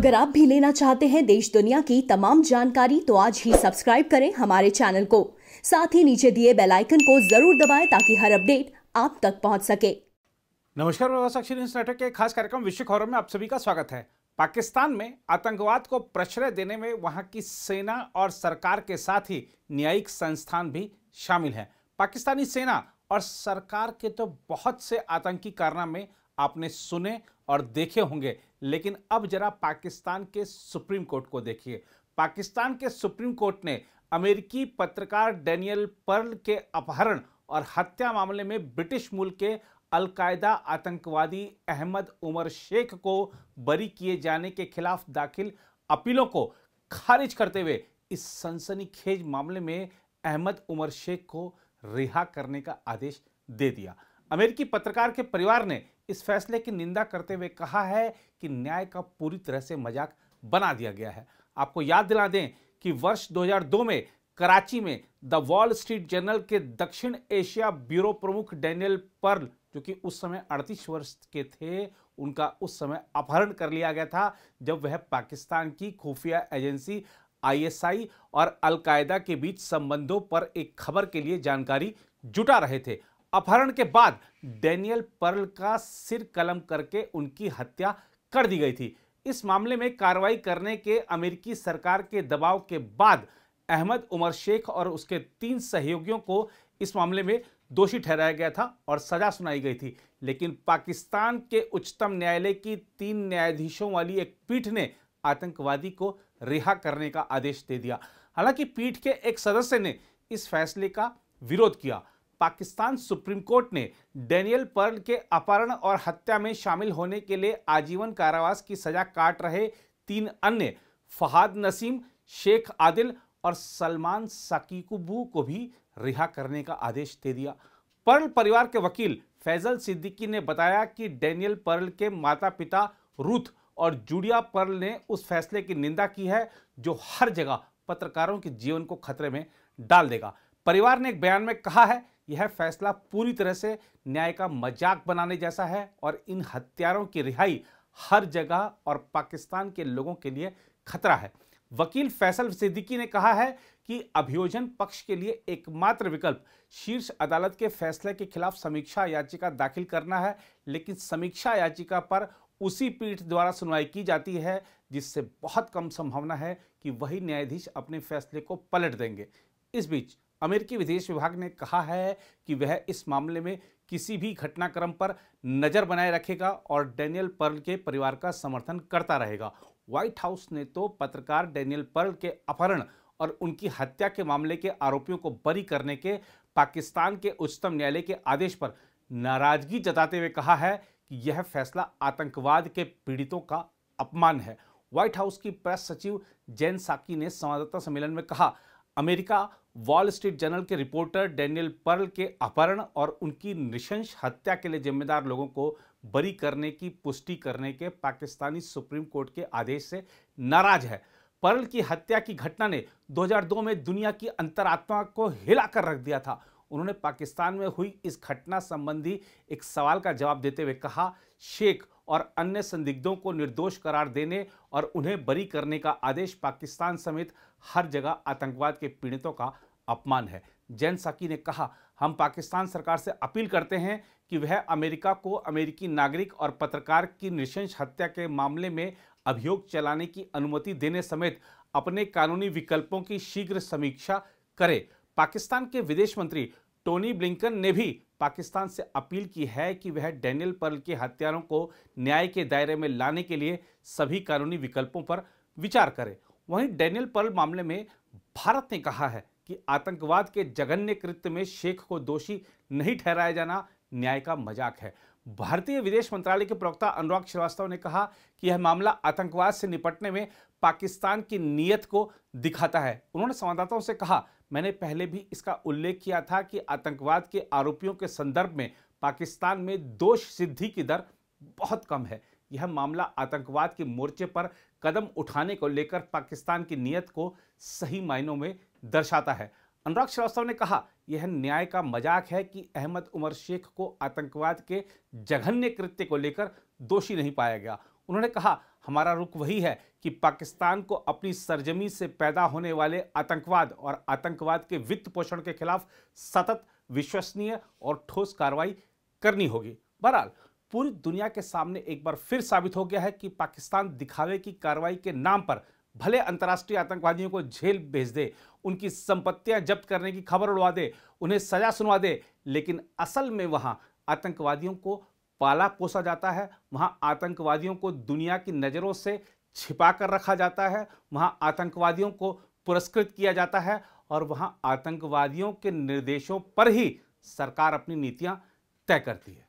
अगर आप भी लेना चाहते हैं देश दुनिया की तमाम जानकारी तो आज ही सब्सक्राइब करें हमारे चैनल को साथ ही नीचे दिए बेल आइकन को जरूर दबाएं ताकि हर अपडेट आप तक पहुंच सके नमस्कार अक्षर नेटवर्क के खास कार्यक्रम विश्व खौरम में आप सभी का स्वागत है पाकिस्तान में आतंकवाद को प्रश्रय देने में वहां की सेना और सरकार के साथ ही न्यायिक संस्थान भी शामिल है पाकिस्तानी सेना और सरकार के तो बहुत से आतंकी कारना में आपने सुने और देखे होंगे लेकिन अब जरा पाकिस्तान के सुप्रीम कोर्ट को देखिए पाकिस्तान के सुप्रीम कोर्ट ने अमेरिकी पत्रकार डेनियल पर्ल के अपहरण और हत्या मामले में ब्रिटिश मूल के अलकायदा आतंकवादी अहमद उमर शेख को बरी किए जाने के खिलाफ दाखिल अपीलों को खारिज करते हुए इस सनसनीखेज मामले में अहमद उमर शेख को रिहा करने का आदेश दे दिया अमेरिकी पत्रकार के परिवार ने इस फैसले की निंदा करते हुए कहा है कि न्याय का पूरी तरह से मजाक बना दिया गया है आपको याद दिला दें कि वर्ष 2002 में कराची में द वॉल स्ट्रीट जर्नल के दक्षिण एशिया ब्यूरो प्रमुख डेनियल पर्ल जो कि उस समय 38 वर्ष के थे उनका उस समय अपहरण कर लिया गया था जब वह पाकिस्तान की खुफिया एजेंसी आईएसआई और अलकायदा के बीच संबंधों पर एक खबर के लिए जानकारी जुटा रहे थे अपहरण के बाद डेनियल पर्ल का सिर कलम करके उनकी हत्या कर दी गई थी इस मामले में कार्रवाई करने के अमेरिकी सरकार के दबाव के बाद अहमद उमर शेख और उसके तीन सहयोगियों को इस मामले में दोषी ठहराया गया था और सजा सुनाई गई थी लेकिन पाकिस्तान के उच्चतम न्यायालय की तीन न्यायाधीशों वाली एक पीठ ने आतंकवादी को रिहा करने का आदेश दे दिया हालांकि पीठ के एक सदस्य ने इस फैसले का विरोध किया पाकिस्तान सुप्रीम कोर्ट ने डेनियल पर्ल के अपहरण और हत्या में शामिल होने के लिए आजीवन कारावास की सजा काट रहे तीन अन्य फहाद नसीम शेख आदिल और सलमान सकीकुबू को भी रिहा करने का आदेश दे दिया पर्ल परिवार के वकील फैजल सिद्दीकी ने बताया कि डेनियल पर्ल के माता पिता रूथ और जूडिया पर्ल ने उस फैसले की निंदा की है जो हर जगह पत्रकारों के जीवन को खतरे में डाल देगा परिवार ने एक बयान में कहा है यह फैसला पूरी तरह से न्याय का मजाक बनाने जैसा है और इन हत्यारों की रिहाई हर जगह और पाकिस्तान के लोगों के लिए खतरा है वकील फैसल सिद्दीकी ने कहा है कि अभियोजन पक्ष के लिए एकमात्र विकल्प शीर्ष अदालत के फैसले के खिलाफ समीक्षा याचिका दाखिल करना है लेकिन समीक्षा याचिका पर उसी पीठ द्वारा सुनवाई की जाती है जिससे बहुत कम संभावना है कि वही न्यायाधीश अपने फैसले को पलट देंगे इस बीच अमेरिकी विदेश विभाग ने कहा है कि वह इस मामले में किसी भी घटनाक्रम पर नज़र बनाए रखेगा और डेनियल पर्ल के परिवार का समर्थन करता रहेगा व्हाइट हाउस ने तो पत्रकार डेनियल पर्ल के अपहरण और उनकी हत्या के मामले के आरोपियों को बरी करने के पाकिस्तान के उच्चतम न्यायालय के आदेश पर नाराजगी जताते हुए कहा है कि यह फैसला आतंकवाद के पीड़ितों का अपमान है व्हाइट हाउस की प्रेस सचिव जैन साकी ने संवाददाता सम्मेलन में कहा अमेरिका वॉल स्ट्रीट जर्नल के रिपोर्टर डेनियल पर्ल के अपहरण और उनकी निशंस हत्या के लिए जिम्मेदार लोगों को बरी करने की पुष्टि करने के पाकिस्तानी सुप्रीम कोर्ट के आदेश से नाराज है पर्ल की हत्या की घटना ने 2002 में दुनिया की अंतरात्मा को हिलाकर रख दिया था उन्होंने पाकिस्तान में हुई इस घटना संबंधी एक सवाल का जवाब देते हुए कहा शेख और अन्य संदिग्धों को निर्दोष करार देने और उन्हें बरी करने का आदेश पाकिस्तान समेत हर जगह आतंकवाद के पीड़ितों का अपमान है जैन साकी ने कहा हम पाकिस्तान सरकार से अपील करते हैं कि वह अमेरिका को अमेरिकी नागरिक और पत्रकार की निशंस हत्या के मामले में अभियोग चलाने की अनुमति देने समेत अपने कानूनी विकल्पों की शीघ्र समीक्षा करे पाकिस्तान के विदेश मंत्री टोनी ब्लिंकन ने भी पाकिस्तान से अपील की है कि वह डैनियल पर्ल के हत्यारों को न्याय के दायरे में लाने के लिए सभी कानूनी विकल्पों पर विचार करें वहीं डेनियल पर्ल मामले में भारत ने कहा है कि आतंकवाद के जघन्य कृत्य में शेख को दोषी नहीं ठहराया जाना न्याय का मजाक है भारतीय विदेश मंत्रालय के प्रवक्ता अनुराग श्रीवास्तव ने कहा कि यह मामला आतंकवाद से निपटने में पाकिस्तान की नीयत को दिखाता है उन्होंने संवाददाताओं से कहा मैंने पहले भी इसका उल्लेख किया था कि आतंकवाद के आरोपियों के संदर्भ में पाकिस्तान में दोष सिद्धि की दर बहुत कम है यह मामला आतंकवाद के मोर्चे पर कदम उठाने को लेकर पाकिस्तान की नीयत को सही मायनों में दर्शाता है अनुराग श्रीवास्तव ने कहा यह न्याय का मजाक है कि अहमद उमर शेख को आतंकवाद के जघन्य कृत्य को लेकर दोषी नहीं पाया गया उन्होंने कहा हमारा रुख वही है कि पाकिस्तान को अपनी सरजमी से पैदा होने वाले आतंकवाद और आतंकवाद के वित्त पोषण के खिलाफ सतत विश्वसनीय और ठोस कार्रवाई करनी होगी बहरहाल पूरी दुनिया के सामने एक बार फिर साबित हो गया है कि पाकिस्तान दिखावे की कार्रवाई के नाम पर भले अंतर्राष्ट्रीय आतंकवादियों को जेल भेज दे उनकी संपत्तियां जब्त करने की खबर उड़वा दे उन्हें सजा सुनवा दे लेकिन असल में वहां आतंकवादियों को पाला पोसा जाता है वहां आतंकवादियों को दुनिया की नज़रों से छिपा कर रखा जाता है वहां आतंकवादियों को पुरस्कृत किया जाता है और वहां आतंकवादियों के निर्देशों पर ही सरकार अपनी नीतियां तय करती है